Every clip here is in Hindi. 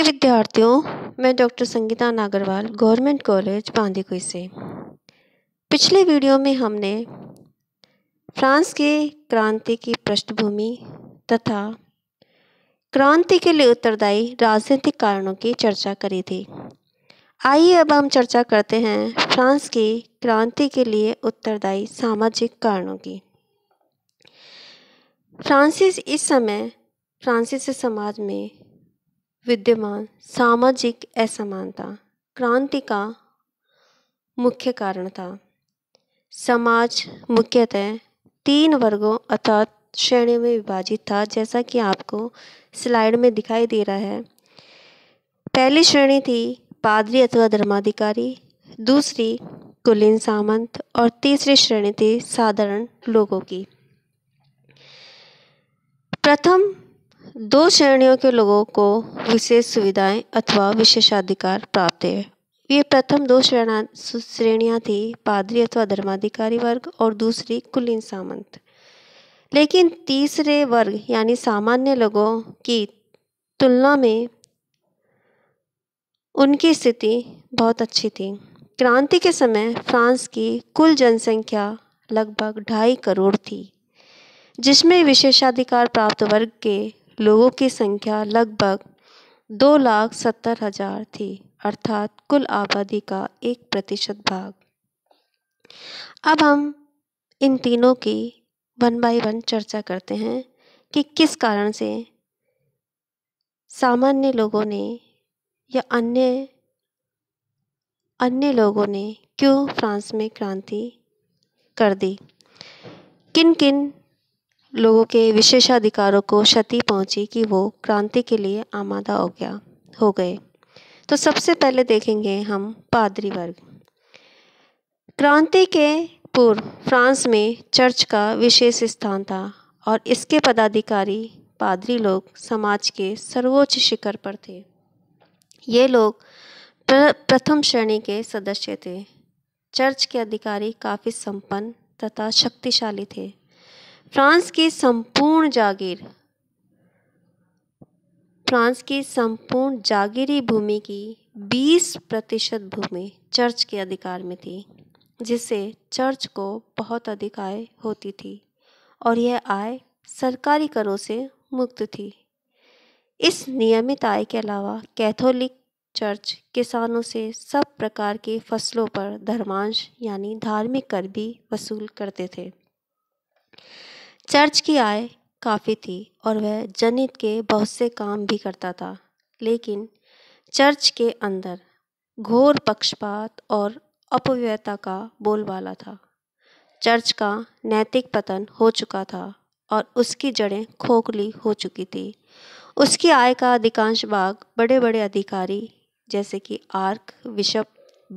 के विद्यार्थियों मैं doctor Sangeeta Nagarwal government college Bandikui से पिछले वीडियो में हमने फ्रांस के क्रांति की पृष्ठभूमि तथा क्रांति के लिए उत्तरदायी राजनीतिक कारणों की चर्चा करी थी आइए अब हम चर्चा करते हैं फ्रांस की क्रांति के लिए उत्तरदायी सामाजिक कारणों की फ्रांसिस इस समय फ्रांसीसी समाज में विद्यमान सामाजिक असमानता क्रांति का मुख्य कारण था समाज मुख्यतः तीन वर्गों अर्थात श्रेणियों में विभाजित था जैसा कि आपको स्लाइड में दिखाई दे रहा है पहली श्रेणी थी पादरी अथवा धर्माधिकारी दूसरी कुलीन सामंत और तीसरी श्रेणी थी साधारण लोगों की प्रथम दो श्रेणियों के लोगों को विशेष सुविधाएं अथवा विशेषाधिकार प्राप्त है ये प्रथम दो श्रेणा श्रेणियाँ थी पादरी अथवा धर्माधिकारी वर्ग और दूसरी कुलीन सामंत लेकिन तीसरे वर्ग यानी सामान्य लोगों की तुलना में उनकी स्थिति बहुत अच्छी थी क्रांति के समय फ्रांस की कुल जनसंख्या लगभग ढाई करोड़ थी जिसमें विशेषाधिकार प्राप्त वर्ग के लोगों की संख्या लगभग दो लाख सत्तर हजार थी अर्थात कुल आबादी का एक प्रतिशत भाग अब हम इन तीनों की वन बाय वन चर्चा करते हैं कि किस कारण से सामान्य लोगों ने या अन्य अन्य लोगों ने क्यों फ्रांस में क्रांति कर दी किन किन लोगों के विशेषाधिकारों को क्षति पहुंची कि वो क्रांति के लिए आमादा हो गया हो गए तो सबसे पहले देखेंगे हम पादरी वर्ग क्रांति के पूर्व फ्रांस में चर्च का विशेष स्थान था और इसके पदाधिकारी पादरी लोग समाज के सर्वोच्च शिखर पर थे ये लोग प्रथम श्रेणी के सदस्य थे चर्च के अधिकारी काफ़ी संपन्न तथा शक्तिशाली थे फ्रांस की संपूर्ण जागीर फ्रांस की संपूर्ण जागीरी भूमि की 20 प्रतिशत भूमि चर्च के अधिकार में थी जिससे चर्च को बहुत अधिक आय होती थी और यह आय सरकारी करों से मुक्त थी इस नियमित आय के अलावा कैथोलिक चर्च किसानों से सब प्रकार की फसलों पर धर्मांश यानी धार्मिक कर भी वसूल करते थे चर्च की आय काफ़ी थी और वह जनित के बहुत से काम भी करता था लेकिन चर्च के अंदर घोर पक्षपात और अपव्ययता का बोलबाला था चर्च का नैतिक पतन हो चुका था और उसकी जड़ें खोखली हो चुकी थी उसकी आय का अधिकांश भाग बड़े बड़े अधिकारी जैसे कि आर्क बिशप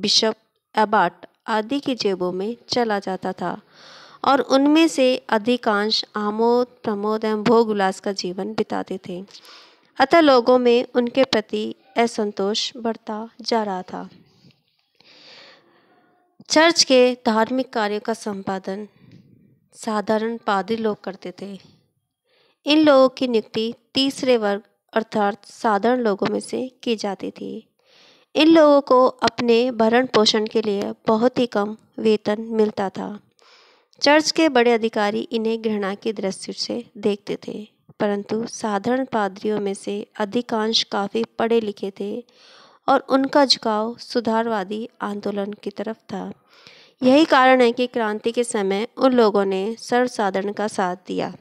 बिशप एबाट आदि की जेबों में चला जाता था और उनमें से अधिकांश आमोद प्रमोद एवं भोग उल्लास का जीवन बिताते थे अतः लोगों में उनके प्रति असंतोष बढ़ता जा रहा था चर्च के धार्मिक कार्यों का संपादन साधारण पादरी लोग करते थे इन लोगों की नियुक्ति तीसरे वर्ग अर्थात साधारण लोगों में से की जाती थी इन लोगों को अपने भरण पोषण के लिए बहुत ही कम वेतन मिलता था चर्च के बड़े अधिकारी इन्हें घृणा की दृष्टि से देखते थे परंतु साधारण पादरियों में से अधिकांश काफ़ी पढ़े लिखे थे और उनका झुकाव सुधारवादी आंदोलन की तरफ था यही कारण है कि क्रांति के समय उन लोगों ने सर्वसाधारण का साथ दिया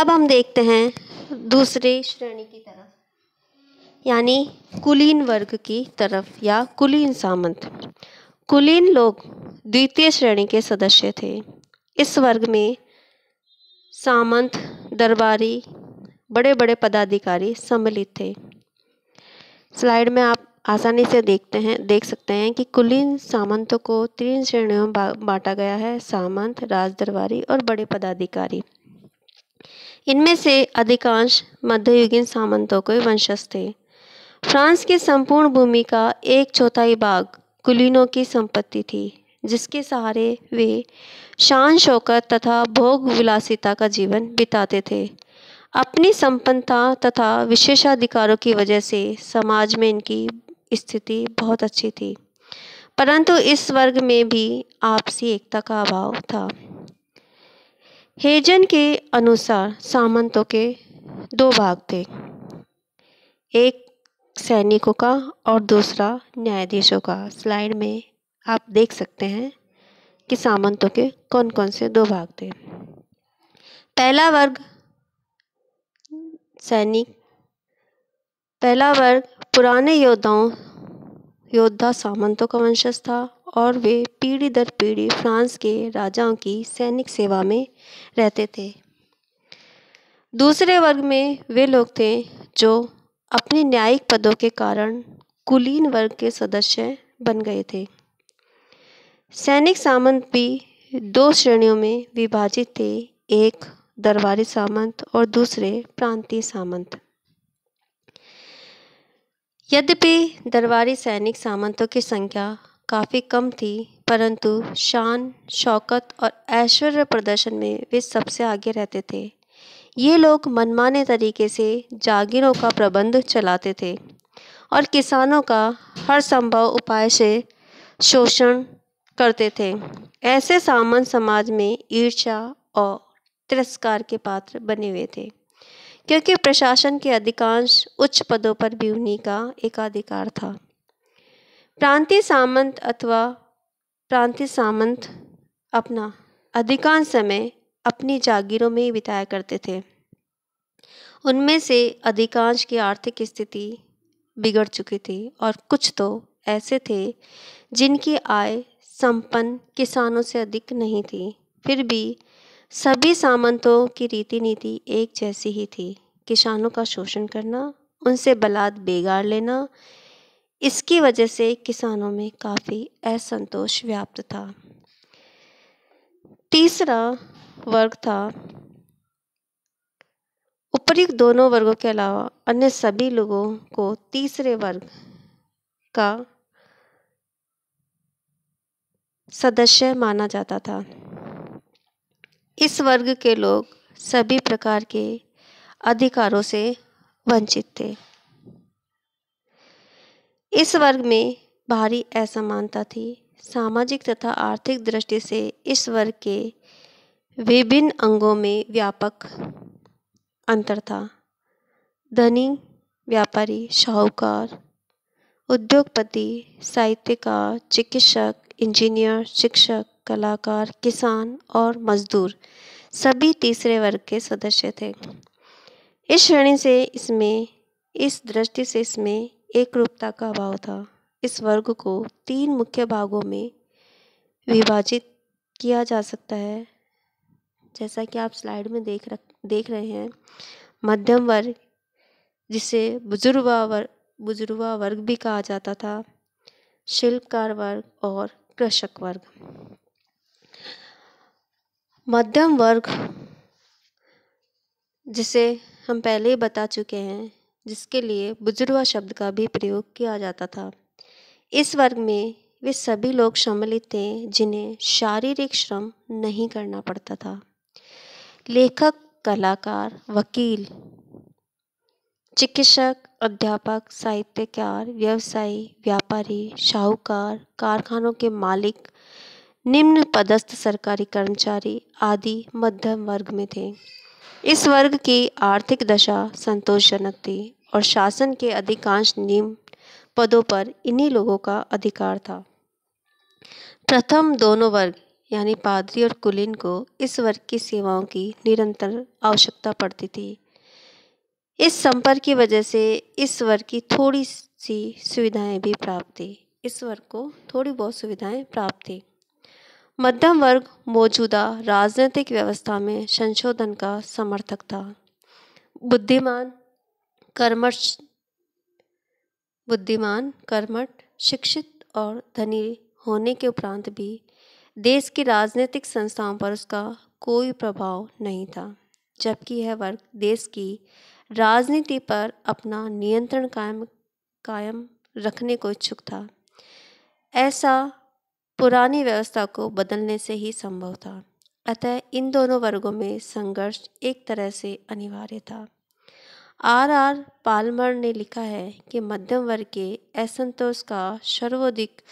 अब हम देखते हैं दूसरे श्रेणी की तरफ यानी कुलीन वर्ग की तरफ या कुलीन सामंत कुलीन लोग द्वितीय श्रेणी के सदस्य थे इस वर्ग में सामंत दरबारी बड़े बड़े पदाधिकारी सम्मिलित थे स्लाइड में आप आसानी से देखते हैं देख सकते हैं कि कुलीन सामंतों को तीन श्रेणियों में बांटा गया है सामंत राज दरबारी और बड़े पदाधिकारी इनमें से अधिकांश मध्ययुगीन सामंतों के वंशज थे फ्रांस की संपूर्ण भूमि का एक चौथाई भाग कुलीनों की संपत्ति थी जिसके सहारे वे शान शौकत तथा भोग विलासिता का जीवन बिताते थे अपनी संपन्नता तथा विशेषाधिकारों की वजह से समाज में इनकी स्थिति बहुत अच्छी थी परंतु इस वर्ग में भी आपसी एकता का अभाव था हेजन के अनुसार सामंतों के दो भाग थे एक सैनिकों का और दूसरा न्यायाधीशों का स्लाइड में आप देख सकते हैं कि सामंतों के कौन कौन से दो भाग थे पहला वर्ग सैनिक पहला वर्ग पुराने योद्धाओं योद्धा सामंतों का वंशज था और वे पीढ़ी दर पीढ़ी फ्रांस के राजाओं की सैनिक सेवा में रहते थे दूसरे वर्ग में वे लोग थे जो अपने न्यायिक पदों के कारण कुलीन वर्ग के सदस्य बन गए थे सैनिक सामंत भी दो श्रेणियों में विभाजित थे एक दरबारी सामंत और दूसरे प्रांतीय सामंत यद्यपि दरबारी सैनिक सामंतों की संख्या काफ़ी कम थी परंतु शान शौकत और ऐश्वर्य प्रदर्शन में वे सबसे आगे रहते थे ये लोग मनमाने तरीके से जागीरों का प्रबंध चलाते थे और किसानों का हर संभव उपाय से शोषण करते थे ऐसे सामंत समाज में ईर्ष्या और तिरस्कार के पात्र बने हुए थे क्योंकि प्रशासन के अधिकांश उच्च पदों पर भी उन्हीं का एकाधिकार था प्रांतीय सामंत अथवा प्रांतीय सामंत अपना अधिकांश समय अपनी जागीरों में ही बिताया करते थे उनमें से अधिकांश की आर्थिक स्थिति बिगड़ चुकी थी और कुछ तो ऐसे थे जिनकी आय संपन्न किसानों से अधिक नहीं थी फिर भी सभी सामंतों की रीति नीति एक जैसी ही थी किसानों का शोषण करना उनसे बलात् बेगार लेना इसकी वजह से किसानों में काफ़ी असंतोष व्याप्त था तीसरा वर्ग था उपरुक्त दोनों वर्गों के अलावा अन्य सभी लोगों को तीसरे वर्ग का सदस्य माना जाता था इस वर्ग के लोग सभी प्रकार के अधिकारों से वंचित थे इस वर्ग में भारी असमानता थी सामाजिक तथा आर्थिक दृष्टि से इस वर्ग के विभिन्न अंगों में व्यापक अंतर था धनी व्यापारी शाहूकार उद्योगपति साहित्यकार चिकित्सक इंजीनियर शिक्षक कलाकार किसान और मज़दूर सभी तीसरे वर्ग के सदस्य थे इस श्रेणी से इसमें इस दृष्टि से इसमें एक रूपता का अभाव था इस वर्ग को तीन मुख्य भागों में विभाजित किया जा सकता है जैसा कि आप स्लाइड में देख रख देख रहे हैं मध्यम वर्ग जिसे बुजुर्वा वर्ग बुजुर्वा वर्ग भी कहा जाता था शिल्पकार वर्ग और कृषक वर्ग मध्यम वर्ग जिसे हम पहले ही बता चुके हैं जिसके लिए बुजुर्ग शब्द का भी प्रयोग किया जाता था इस वर्ग में वे सभी लोग सम्मिलित थे जिन्हें शारीरिक श्रम नहीं करना पड़ता था लेखक कलाकार वकील चिकित्सक अध्यापक साहित्यकार व्यवसायी व्यापारी शाहूकार कारखानों के मालिक निम्न पदस्थ सरकारी कर्मचारी आदि मध्यम वर्ग में थे इस वर्ग की आर्थिक दशा संतोषजनक थी और शासन के अधिकांश निम्न पदों पर इन्हीं लोगों का अधिकार था प्रथम दोनों वर्ग यानी पादरी और कुलीन को इस वर्ग की सेवाओं की निरंतर आवश्यकता पड़ती थी इस संपर्क की वजह से इस वर्ग की थोड़ी सी सुविधाएं भी प्राप्त थी इस वर्ग को थोड़ी बहुत सुविधाएं प्राप्त थी मध्यम वर्ग मौजूदा राजनीतिक व्यवस्था में संशोधन का समर्थक था बुद्धिमान कर्मठ बुद्धिमान कर्मठ शिक्षित और धनी होने के उपरांत भी देश की राजनीतिक संस्थाओं पर उसका कोई प्रभाव नहीं था जबकि यह वर्ग देश की राजनीति पर अपना नियंत्रण कायम कायम रखने को इच्छुक था ऐसा पुरानी व्यवस्था को बदलने से ही संभव था अतः इन दोनों वर्गों में संघर्ष एक तरह से अनिवार्य था आर आर पालमर ने लिखा है कि मध्यम वर्ग के असंतोष का सर्वाधिक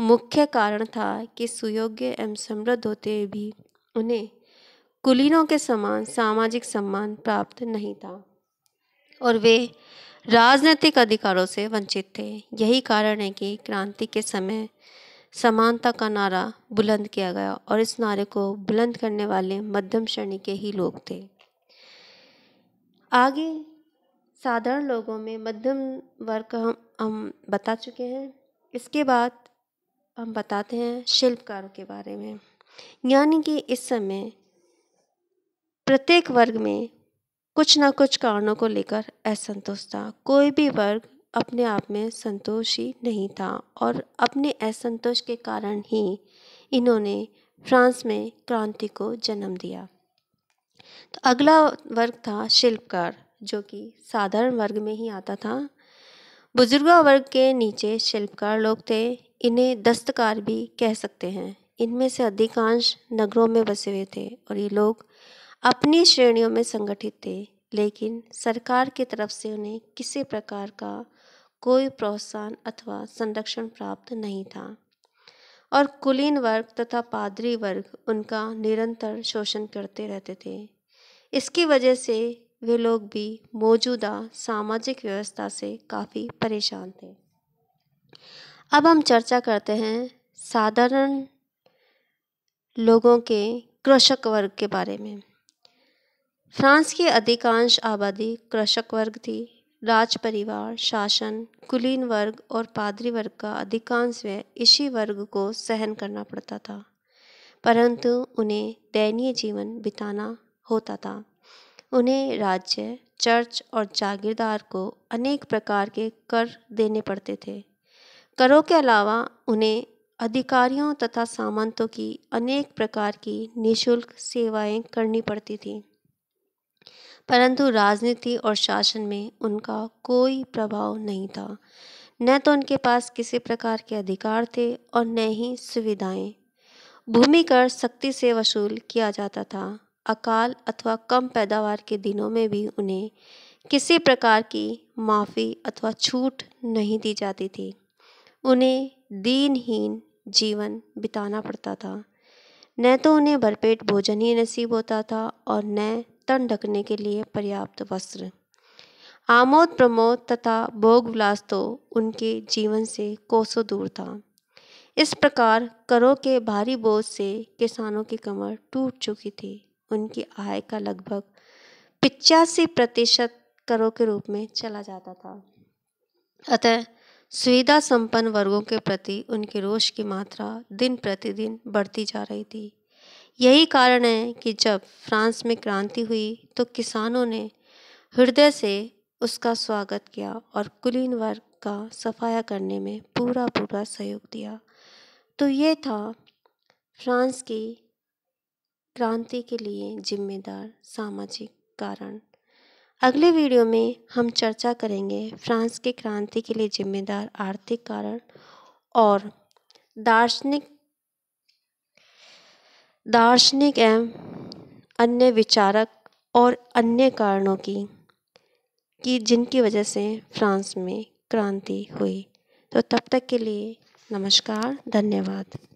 मुख्य कारण था कि सुयोग्य एवं समृद्ध होते भी उन्हें कुलीनों के समान सामाजिक सम्मान प्राप्त नहीं था और वे राजनीतिक अधिकारों से वंचित थे यही कारण है कि क्रांति के समय समानता का नारा बुलंद किया गया और इस नारे को बुलंद करने वाले मध्यम श्रेणी के ही लोग थे आगे साधारण लोगों में मध्यम वर्ग का हम हम बता चुके हैं इसके बाद हम बताते हैं शिल्पकारों के बारे में यानी कि इस समय प्रत्येक वर्ग में कुछ ना कुछ कारणों को लेकर असंतोष था कोई भी वर्ग अपने आप में संतोषी नहीं था और अपने असंतोष के कारण ही इन्होंने फ्रांस में क्रांति को जन्म दिया तो अगला वर्ग था शिल्पकार जो कि साधारण वर्ग में ही आता था बुजुर्ग वर्ग के नीचे शिल्पकार लोग थे इन्हें दस्तकार भी कह सकते हैं इनमें से अधिकांश नगरों में बसे हुए थे और ये लोग अपनी श्रेणियों में संगठित थे लेकिन सरकार की तरफ से उन्हें किसी प्रकार का कोई प्रोत्साहन अथवा संरक्षण प्राप्त नहीं था और कुलीन वर्ग तथा पादरी वर्ग उनका निरंतर शोषण करते रहते थे इसकी वजह से वे लोग भी मौजूदा सामाजिक व्यवस्था से काफ़ी परेशान थे अब हम चर्चा करते हैं साधारण लोगों के कृषक वर्ग के बारे में फ्रांस की अधिकांश आबादी कृषक वर्ग थी राज परिवार शासन कुलीन वर्ग और पादरी वर्ग का अधिकांश व्यय इसी वर्ग को सहन करना पड़ता था परंतु उन्हें दैनीय जीवन बिताना होता था उन्हें राज्य चर्च और जागीरदार को अनेक प्रकार के कर देने पड़ते थे करों के अलावा उन्हें अधिकारियों तथा सामंतों की अनेक प्रकार की निशुल्क सेवाएं करनी पड़ती थीं परंतु राजनीति और शासन में उनका कोई प्रभाव नहीं था न तो उनके पास किसी प्रकार के अधिकार थे और न ही सुविधाएं भूमि कर सख्ती से वसूल किया जाता था अकाल अथवा कम पैदावार के दिनों में भी उन्हें किसी प्रकार की माफ़ी अथवा छूट नहीं दी जाती थी उन्हें दीनहीन जीवन बिताना पड़ता था न तो उन्हें भरपेट भोजन ही नसीब होता था और न तन ढकने के लिए पर्याप्त वस्त्र आमोद प्रमोद तथा भोग विलास तो उनके जीवन से कोसों दूर था इस प्रकार करों के भारी बोझ से किसानों की कमर टूट चुकी थी उनकी आय का लगभग पिचासी प्रतिशत करों के रूप में चला जाता था अतः सुविधा संपन्न वर्गों के प्रति उनके रोष की मात्रा दिन प्रतिदिन बढ़ती जा रही थी यही कारण है कि जब फ्रांस में क्रांति हुई तो किसानों ने हृदय से उसका स्वागत किया और कुलीन वर्ग का सफाया करने में पूरा पूरा सहयोग दिया तो ये था फ्रांस की क्रांति के लिए जिम्मेदार सामाजिक कारण अगले वीडियो में हम चर्चा करेंगे फ्रांस की क्रांति के लिए जिम्मेदार आर्थिक कारण और दार्शनिक दार्शनिक एवं अन्य विचारक और अन्य कारणों की कि जिनकी वजह से फ्रांस में क्रांति हुई तो तब तक के लिए नमस्कार धन्यवाद